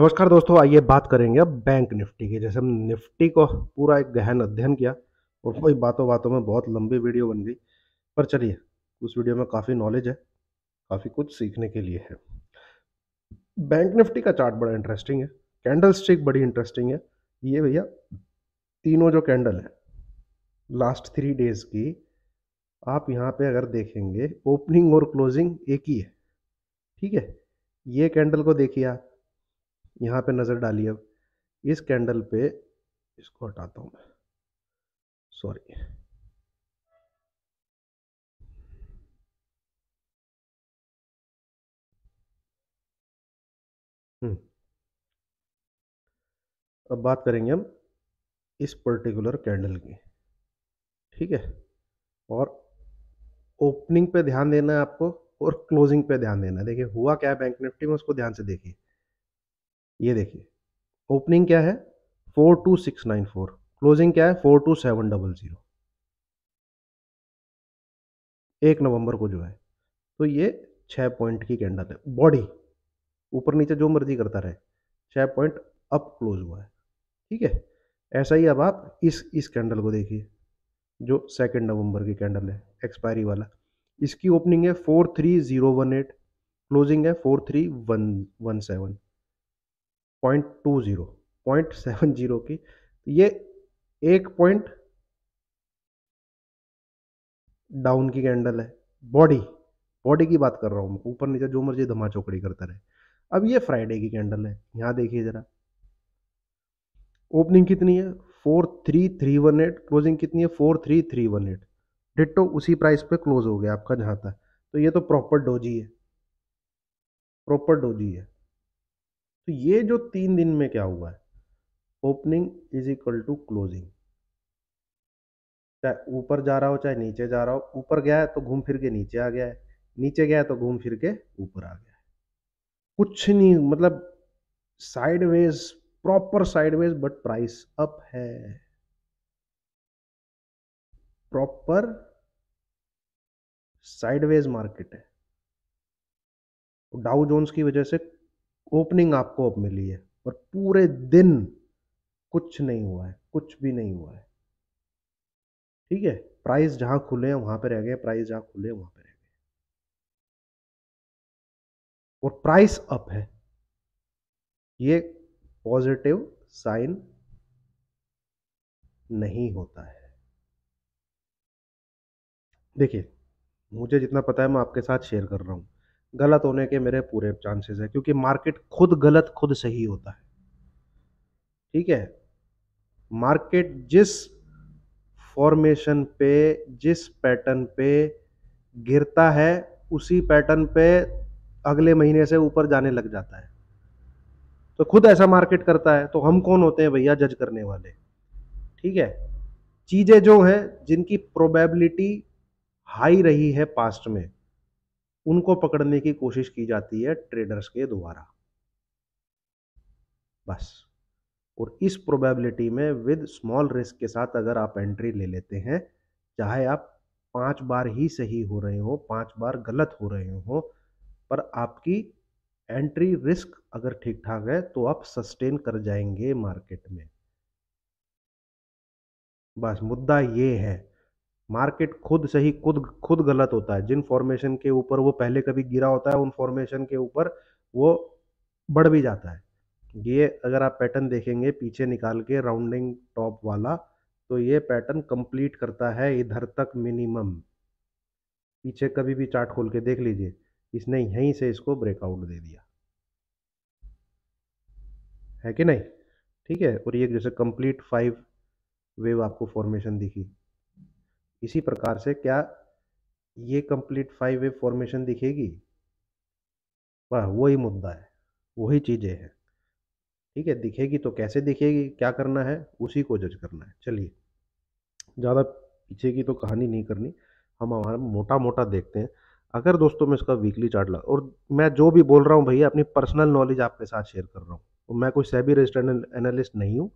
नमस्कार दोस्तों आइए बात करेंगे अब बैंक निफ्टी की जैसे हम निफ्टी को पूरा एक गहन अध्ययन किया और कोई हम्म। बातों बातों में बहुत लंबी वीडियो बन गई पर चलिए उस वीडियो में काफ़ी नॉलेज है काफ़ी कुछ सीखने के लिए है बैंक निफ्टी का चार्ट बड़ा इंटरेस्टिंग है कैंडल स्टिक बड़ी इंटरेस्टिंग है ये भैया तीनों जो कैंडल है लास्ट थ्री डेज की आप यहाँ पे अगर देखेंगे ओपनिंग और क्लोजिंग एक ही है ठीक है ये कैंडल को देखिए आप यहाँ पे नज़र डाली अब इस कैंडल पे इसको हटाता हूँ मैं सॉरी हम्म। अब बात करेंगे हम इस पर्टिकुलर कैंडल की ठीक है और ओपनिंग पे ध्यान देना है आपको और क्लोजिंग पे ध्यान देना है देखिए हुआ क्या है बैंक निफ्टी में उसको ध्यान से देखिए ये देखिए ओपनिंग क्या है four two six nine four closing क्या है four two seven double zero एक नवंबर को जो है तो ये छः पॉइंट की कैंडल है बॉडी ऊपर नीचे जो मर्जी करता रहे छः पॉइंट अप क्लोज हुआ है ठीक है ऐसा ही अब आप इस इस कैंडल को देखिए जो सेकेंड नवंबर की कैंडल है एक्सपायरी वाला इसकी ओपनिंग है four three zero one eight closing है four three one one seven point two zero point seven zero की तो ये एक पॉइंट डाउन की कैंडल है बॉडी बॉडी की बात कर रहा हूँ ऊपर नीचे जो मर्जी धमा चौकड़ी करता रहे अब ये फ्राइडे की कैंडल है यहाँ देखिए ज़रा ओपनिंग कितनी है four three three one eight closing कितनी है four three three one eight ditto उसी प्राइस पे क्लोज हो गया आपका जहाँ था तो ये तो प्रॉपर डोजी है प्रॉपर डोजी है तो ये जो तीन दिन में क्या हुआ है opening is equal to closing चाहे ऊपर जा रहा हो चाहे नीचे जा रहा हो ऊपर गया है तो घूम फिर के नीचे आ गया है नीचे गया है तो घूम फिर के ऊपर आ गया है कुछ नहीं मतलब sideways proper sideways but price up है प्रॉपर साइडवेज मार्केट है डाउ तो जोन्स की वजह से ओपनिंग आपको अब मिली है और पूरे दिन कुछ नहीं हुआ है कुछ भी नहीं हुआ है ठीक है प्राइस जहां खुले हैं वहां पर रह गए प्राइस जहां खुले वहां पर रह गए और प्राइस अप है ये पॉजिटिव साइन नहीं होता है देखिए मुझे जितना पता है मैं आपके साथ शेयर कर रहा हूं गलत होने के मेरे पूरे चांसेस है क्योंकि मार्केट खुद गलत खुद सही होता है ठीक है मार्केट जिस फॉर्मेशन पे जिस पैटर्न पे गिरता है उसी पैटर्न पे अगले महीने से ऊपर जाने लग जाता है तो खुद ऐसा मार्केट करता है तो हम कौन होते हैं भैया जज करने वाले ठीक है चीज़ें जो हैं जिनकी प्रोबेबिलिटी हाई रही है पास्ट में उनको पकड़ने की कोशिश की जाती है ट्रेडर्स के द्वारा बस और इस प्रोबेबिलिटी में विद स्मॉल रिस्क के साथ अगर आप एंट्री ले लेते हैं चाहे आप पांच बार ही सही हो रहे हो पांच बार गलत हो रहे हो पर आपकी एंट्री रिस्क अगर ठीक ठाक है तो आप सस्टेन कर जाएंगे मार्केट में बस मुद्दा ये है मार्केट खुद सही खुद खुद गलत होता है जिन फॉर्मेशन के ऊपर वो पहले कभी गिरा होता है उन फॉर्मेशन के ऊपर वो बढ़ भी जाता है ये अगर आप पैटर्न देखेंगे पीछे निकाल के राउंडिंग टॉप वाला तो ये पैटर्न कंप्लीट करता है इधर तक मिनिमम पीछे कभी भी चार्ट खोल के देख लीजिए इसने यहीं से इसको ब्रेकआउट दे दिया है कि नहीं ठीक है और ये जैसे कंप्लीट फाइव वेव आपको फॉर्मेशन दिखी इसी प्रकार से क्या ये कंप्लीट फाइव वेव फॉर्मेशन दिखेगी वह वही मुद्दा है वही चीज़ें हैं ठीक है दिखेगी तो कैसे दिखेगी क्या करना है उसी को जज करना है चलिए ज़्यादा पीछे की तो कहानी नहीं करनी हम हमारा मोटा मोटा देखते हैं अगर दोस्तों मैं इसका वीकली चार्ट लगा और मैं जो भी बोल रहा हूँ भैया अपनी पर्सनल नॉलेज आपके साथ शेयर कर रहा हूँ तो मैं कोई सेबी रजिस्टर्ड एनालिस्ट नहीं हूँ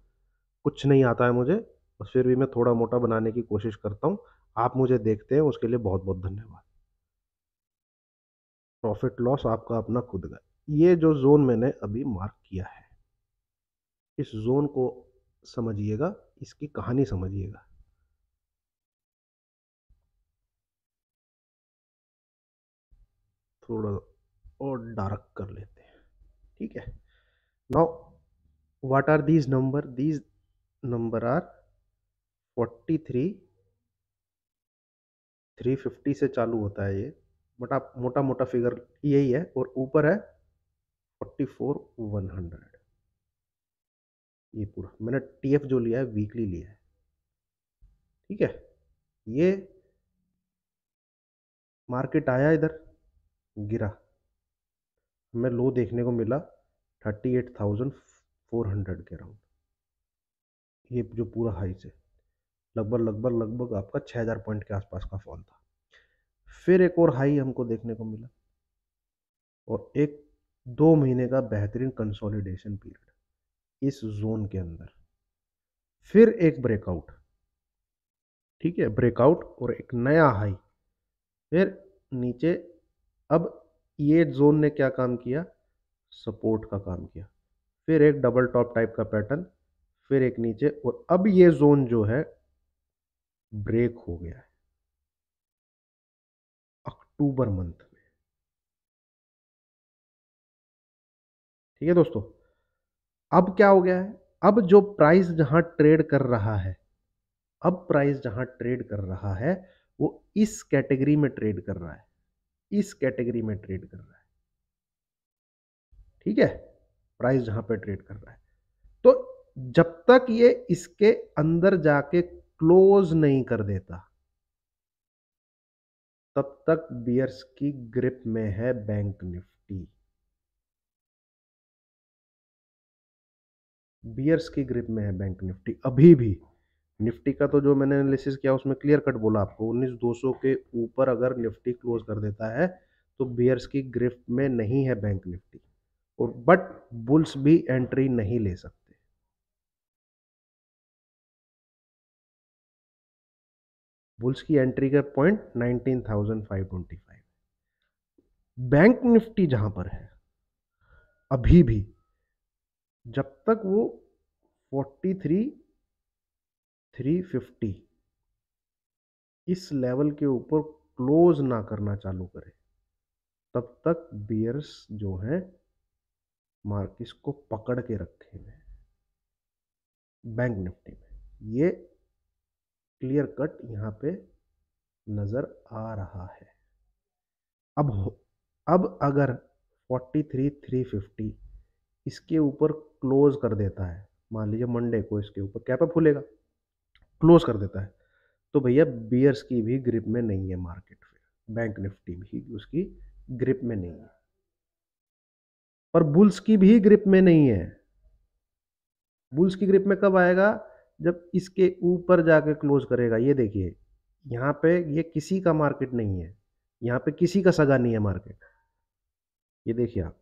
कुछ नहीं आता है मुझे बस फिर भी मैं थोड़ा मोटा बनाने की कोशिश करता हूँ आप मुझे देखते हैं उसके लिए बहुत बहुत धन्यवाद प्रॉफिट लॉस आपका अपना खुद का ये जो जोन मैंने अभी मार्क किया है इस जोन को समझिएगा इसकी कहानी समझिएगा थोड़ा और डार्क कर लेते हैं ठीक है now what are these number these number are forty three three fifty से चालू होता है ये मोटा मोटा मोटा फिगर यही है और ऊपर है फोर्टी फोर वन हंड्रेड ये पूरा मैंने एफ जो लिया है वीकली लिया है ठीक है ये मार्केट आया इधर गिरा हमें लो देखने को मिला thirty eight thousand four hundred के अराउंड ये जो पूरा हाई से लगभग लगभग लगभग आपका 6000 पॉइंट के आसपास का फॉल था फिर एक और हाई हमको देखने को मिला और एक दो महीने का बेहतरीन कंसोलिडेशन पीरियड इस जोन के अंदर फिर एक ब्रेकआउट ठीक है ब्रेकआउट और एक नया हाई फिर नीचे अब ये जोन ने क्या काम किया सपोर्ट का काम किया फिर एक डबल टॉप टाइप का पैटर्न फिर एक नीचे और अब ये जोन जो है ब्रेक हो गया है अक्टूबर मंथ में ठीक है दोस्तों अब क्या हो गया है अब जो प्राइस जहां ट्रेड कर रहा है अब प्राइस जहां ट्रेड कर रहा है वो इस कैटेगरी में ट्रेड कर रहा है इस कैटेगरी में ट्रेड कर रहा है ठीक है प्राइस जहां पे ट्रेड कर रहा है तो जब तक ये इसके अंदर जाके क्लोज नहीं कर देता तब तक बियर्स की ग्रिप में है बैंक निफ्टी बियर्स की ग्रिप में है बैंक निफ्टी अभी भी निफ्टी का तो जो मैंने एनालिसिस किया उसमें क्लियर कट बोला आपको उन्नीस दो सौ के ऊपर अगर निफ्टी क्लोज कर देता है तो बियर्स की ग्रिप में नहीं है बैंक निफ्टी और बट बुल्स भी एंट्री नहीं ले सकते बुल्स की एंट्री का point nineteen thousand five twenty five bank Nifty जहां पर है अभी भी जब तक वो फोर्टी थ्री थ्री फिफ्टी इस लेवल के ऊपर क्लोज ना करना चालू करे तब तक बियर्स जो हैं मार्किस को पकड़ के रखे हुए बैंक निफ्टी में ये क्लियर कट यहाँ पे नज़र आ रहा है अब अब अगर 43350 इसके ऊपर क्लोज कर देता है मान लीजिए मंडे को इसके ऊपर कैप फूलेगा क्लोज कर देता है तो भैया बियर्स की भी ग्रिप में नहीं है मार्केट फिर बैंक निफ्टी भी उसकी ग्रिप में नहीं है पर बुल्स की भी ग्रिप में नहीं है बुल्स की ग्रिप में कब आएगा जब इसके ऊपर जाके क्लोज करेगा ये देखिए यहाँ पे ये किसी का मार्केट नहीं है यहाँ पे किसी का सगा नहीं है मार्केट ये देखिए आप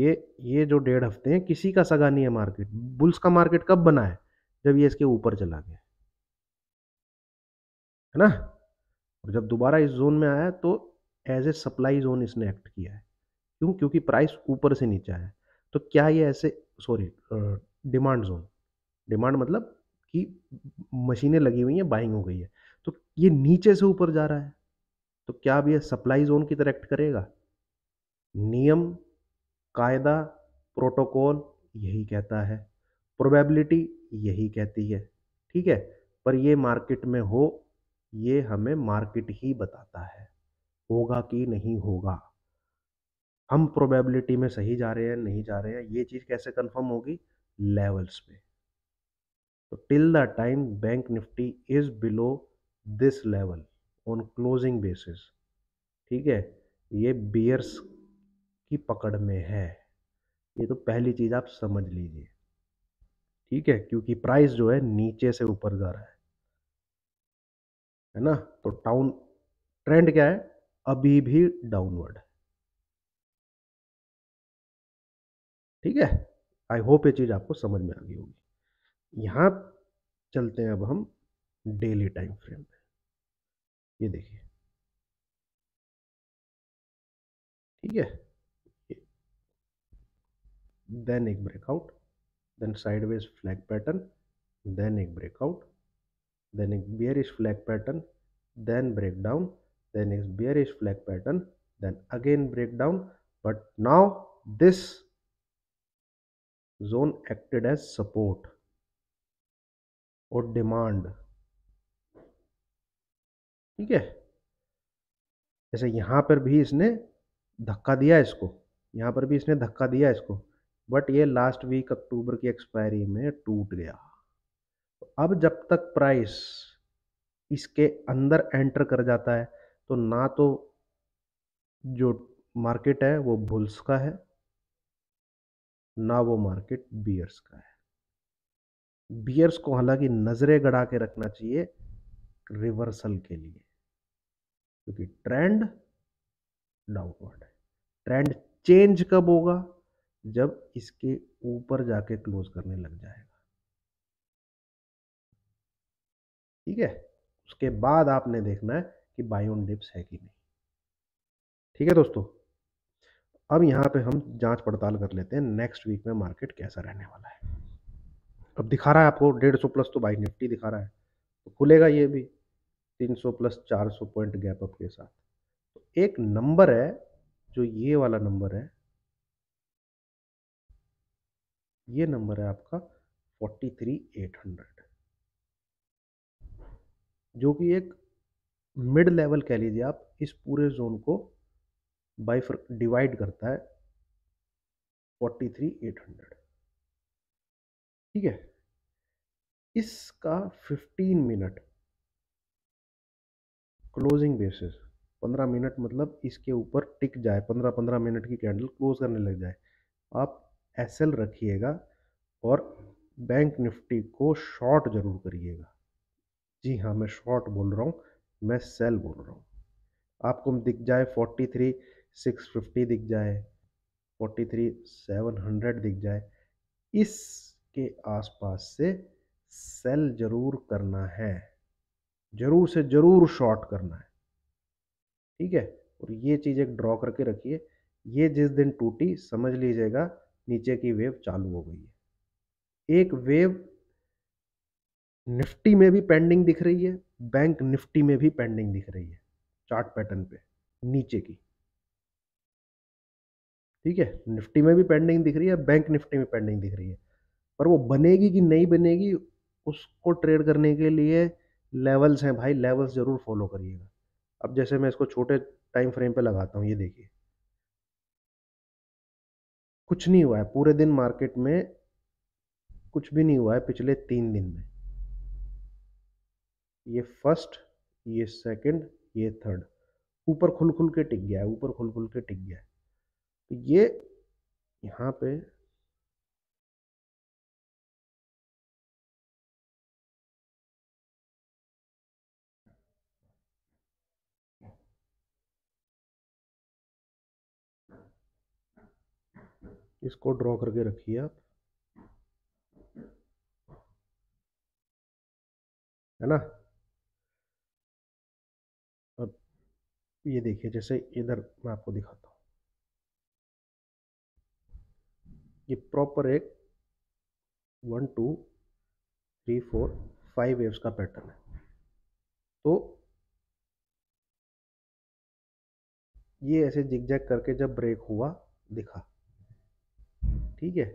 ये ये जो डेढ़ हफ्ते हैं किसी का सगा नहीं है मार्केट बुल्स का मार्केट कब बना है जब ये इसके ऊपर चला गया है ना और जब दोबारा इस जोन में आया तो एज ए सप्लाई जोन इसने एक्ट किया है क्यों क्योंकि प्राइस ऊपर से नीचे आया तो क्या ये ऐसे सॉरी डिमांड जोन डिमांड मतलब कि मशीनें लगी हुई हैं बाइंग हो गई है तो ये नीचे से ऊपर जा रहा है तो क्या अब ये सप्लाई जोन की तरह एक्ट करेगा नियम कायदा प्रोटोकॉल यही कहता है प्रोबेबिलिटी यही कहती है ठीक है पर ये मार्केट में हो ये हमें मार्केट ही बताता है होगा कि नहीं होगा हम प्रोबेबिलिटी में सही जा रहे हैं नहीं जा रहे हैं ये चीज़ कैसे कंफर्म होगी लेवल्स पे तो till the time bank Nifty is below this level on closing basis ठीक है ये बियर्स की पकड़ में है ये तो पहली चीज़ आप समझ लीजिए ठीक है क्योंकि प्राइस जो है नीचे से ऊपर जा रहा है है ना तो टाउन ट्रेंड क्या है अभी भी डाउनवर्ड ठीक है आई होप ये चीज़ आपको समझ में आ गई होगी यहां चलते हैं अब हम डेली टाइम फ्रेम पे ये देखिए ठीक है देन एक breakout then sideways flag pattern then एक ब्रेकआउट देन एक bearish flag pattern then break down then एक bearish flag pattern then again break down but now this zone acted as support और डिमांड ठीक है जैसे यहां पर भी इसने धक्का दिया इसको यहां पर भी इसने धक्का दिया इसको बट ये लास्ट वीक अक्टूबर की एक्सपायरी में टूट गया तो अब जब तक प्राइस इसके अंदर एंटर कर जाता है तो ना तो जो मार्केट है वो बुल्स का है ना वो मार्केट बियर्स का है बियर्स को हालांकि नज़रें गड़ा के रखना चाहिए रिवर्सल के लिए क्योंकि ट्रेंड डाउनवर्ड है ट्रेंड चेंज कब होगा जब इसके ऊपर जाके क्लोज करने लग जाएगा ठीक है उसके बाद आपने देखना है कि बायोन डिप्स है कि नहीं ठीक है दोस्तों अब यहां पे हम जांच पड़ताल कर लेते हैं नेक्स्ट वीक में मार्केट कैसा रहने वाला है अब दिखा रहा है आपको डेढ़ सौ प्लस तो बाई निफ्टी दिखा रहा है तो खुलेगा ये भी तीन सौ प्लस चार सौ पॉइंट गैप अप के साथ तो एक नंबर है जो ये वाला नंबर है ये नंबर है आपका फोर्टी थ्री एट हंड्रेड जो कि एक मिड लेवल कह लीजिए आप इस पूरे जोन को बाई डिवाइड करता है फोर्टी थ्री एट हंड्रेड ठीक है इसका 15 मिनट क्लोजिंग बेसिस 15 मिनट मतलब इसके ऊपर टिक जाए 15-15 मिनट की कैंडल क्लोज करने लग जाए आप एस रखिएगा और बैंक निफ्टी को शॉर्ट जरूर करिएगा जी हाँ मैं शॉर्ट बोल रहा हूँ मैं सेल बोल रहा हूँ आपको दिख जाए 43 650 दिख जाए 43 700 दिख जाए इसके आसपास से सेल जरूर करना है जरूर से जरूर शॉर्ट करना है ठीक है और ये चीज़ एक ड्रॉ करके रखिए ये जिस दिन टूटी समझ लीजिएगा नीचे की वेव चालू हो गई है एक वेव निफ्टी में भी पेंडिंग दिख रही है बैंक निफ्टी में भी पेंडिंग दिख रही है चार्ट पैटर्न पे नीचे की ठीक है निफ्टी में भी पेंडिंग दिख रही है बैंक निफ्टी में पेंडिंग दिख रही है पर वो बनेगी कि नहीं बनेगी उसको ट्रेड करने के लिए लेवल्स हैं भाई लेवल्स ज़रूर फॉलो करिएगा अब जैसे मैं इसको छोटे टाइम फ्रेम पे लगाता हूँ ये देखिए कुछ नहीं हुआ है पूरे दिन मार्केट में कुछ भी नहीं हुआ है पिछले तीन दिन में ये फर्स्ट ये सेकंड ये थर्ड ऊपर खुल खुल के टिक गया है ऊपर खुल खुल के टिक गया है तो ये यहाँ पे इसको ड्रॉ करके रखिए आप है ना अब ये देखिए जैसे इधर मैं आपको दिखाता हूँ ये प्रॉपर एक one two three four five waves का पैटर्न है तो ये ऐसे जिग करके जब ब्रेक हुआ दिखा ठीक है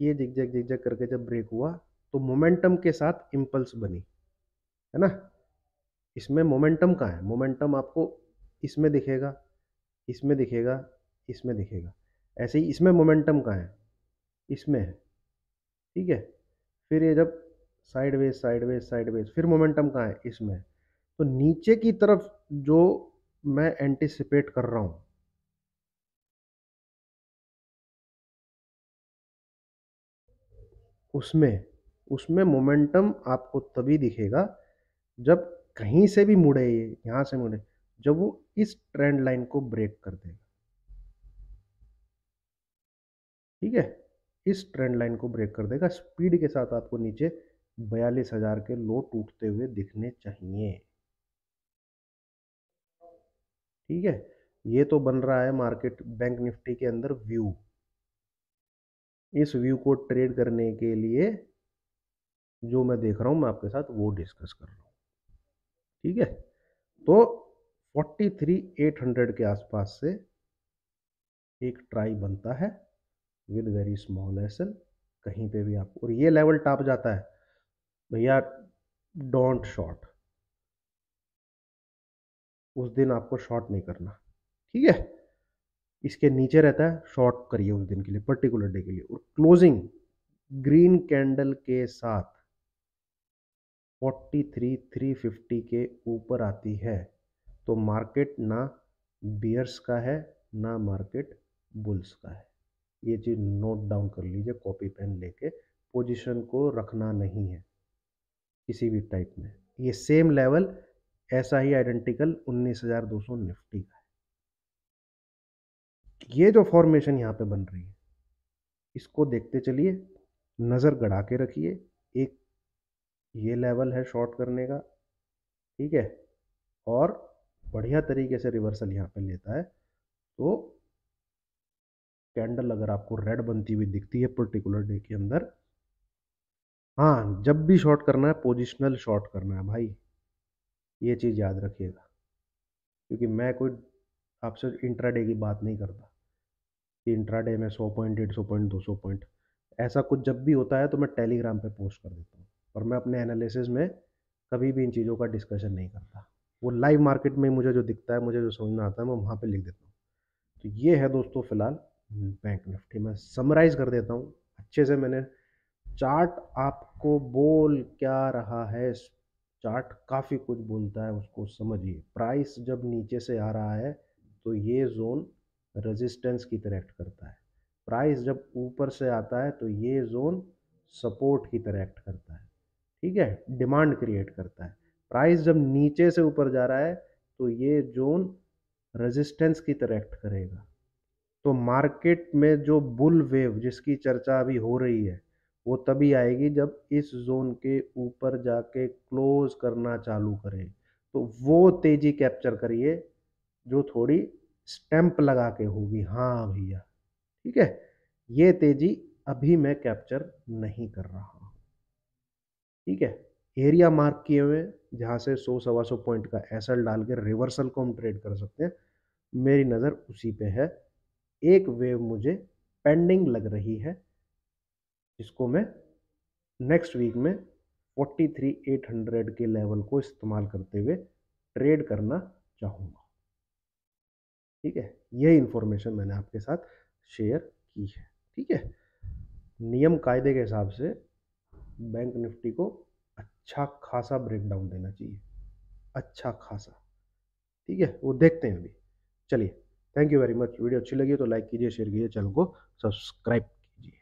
ये जिगजैग जिगजैग करके जब ब्रेक हुआ तो मोमेंटम के साथ इम्पल्स बनी है ना इसमें मोमेंटम कहाँ है मोमेंटम आपको इसमें दिखेगा इसमें दिखेगा इसमें दिखेगा ऐसे ही इसमें मोमेंटम कहाँ है इसमें है ठीक है फिर ये जब साइडवेज साइडवेज साइडवेज फिर मोमेंटम कहाँ है इसमें है तो नीचे की तरफ जो मैं एंटिसिपेट कर रहा हूँ उसमें उसमें मोमेंटम आपको तभी दिखेगा जब कहीं से भी मुड़े ये यहाँ से मुड़े जब वो इस ट्रेंड लाइन को ब्रेक कर देगा ठीक है इस ट्रेंड लाइन को ब्रेक कर देगा स्पीड के साथ आपको नीचे बयालीस हजार के लो टूटते हुए दिखने चाहिए ठीक है ये तो बन रहा है मार्केट बैंक निफ्टी के अंदर व्यू इस व्यू को ट्रेड करने के लिए जो मैं देख रहा हूं मैं आपके साथ वो डिस्कस कर रहा हूँ ठीक है तो 43,800 के आसपास से एक ट्राई बनता है विद वेरी स्मॉल एसल कहीं पे भी आप और ये लेवल टाप जाता है भैया डोंट शॉर्ट उस दिन आपको शॉर्ट नहीं करना ठीक है इसके नीचे रहता है शॉर्ट करिए उस दिन के लिए पर्टिकुलर डे के लिए और क्लोजिंग ग्रीन कैंडल के साथ 350 के ऊपर आती है तो मार्केट ना बियर्स का है ना मार्केट बुल्स का है ये चीज़ नोट डाउन कर लीजिए कॉपी पेन लेके पोजीशन को रखना नहीं है किसी भी टाइप में ये सेम लेवल ऐसा ही आइडेंटिकल 19,200 निफ्टी का ये जो फॉर्मेशन यहाँ पे बन रही है इसको देखते चलिए नज़र गड़ा के रखिए एक ये लेवल है शॉर्ट करने का ठीक है और बढ़िया तरीके से रिवर्सल यहाँ पे लेता है तो कैंडल अगर आपको रेड बनती हुई दिखती है पर्टिकुलर डे के अंदर हाँ जब भी शॉर्ट करना है पोजिशनल शॉर्ट करना है भाई ये चीज़ याद रखिएगा क्योंकि मैं कोई आपसे इंट्राडे की बात नहीं करता कि डे में सौ पॉइंट डेढ़ सौ पॉइंट दो सौ पॉइंट ऐसा कुछ जब भी होता है तो मैं टेलीग्राम पे पोस्ट कर देता हूँ और मैं अपने एनालिसिस में कभी भी इन चीज़ों का डिस्कशन नहीं करता वो लाइव मार्केट में मुझे जो दिखता है मुझे जो समझ आता है मैं वहाँ पर लिख देता हूँ तो ये है दोस्तों फ़िलहाल बैंक निफ्टी मैं समराइज़ कर देता हूँ अच्छे से मैंने चार्ट आपको बोल क्या रहा है चार्ट काफ़ी कुछ बोलता है उसको समझिए प्राइस जब नीचे से आ रहा है तो ये जोन रेजिस्टेंस की तरह एक्ट करता है प्राइस जब ऊपर से आता है तो ये जोन सपोर्ट की तरह एक्ट करता है ठीक है डिमांड क्रिएट करता है प्राइस जब नीचे से ऊपर जा रहा है तो ये जोन रेजिस्टेंस की तरह एक्ट करेगा तो मार्केट में जो बुल वेव जिसकी चर्चा अभी हो रही है वो तभी आएगी जब इस जोन के ऊपर जाके क्लोज करना चालू करे तो वो तेज़ी कैप्चर करिए जो थोड़ी स्टैंप लगा के होगी हाँ भैया ठीक है ये तेजी अभी मैं कैप्चर नहीं कर रहा ठीक है एरिया मार्क किए हुए जहाँ से सौ सवा सौ पॉइंट का एसल डाल के रिवर्सल को हम ट्रेड कर सकते हैं मेरी नज़र उसी पे है एक वेव मुझे पेंडिंग लग रही है जिसको मैं नेक्स्ट वीक में 43,800 के लेवल को इस्तेमाल करते हुए ट्रेड करना चाहूँगा ठीक है यह इन्फॉर्मेशन मैंने आपके साथ शेयर की है ठीक है नियम कायदे के हिसाब से बैंक निफ्टी को अच्छा खासा ब्रेकडाउन देना चाहिए अच्छा खासा ठीक है वो देखते हैं अभी चलिए thank you very much video अच्छी लगी तो लाइक कीजिए शेयर कीजिए चैनल को सब्सक्राइब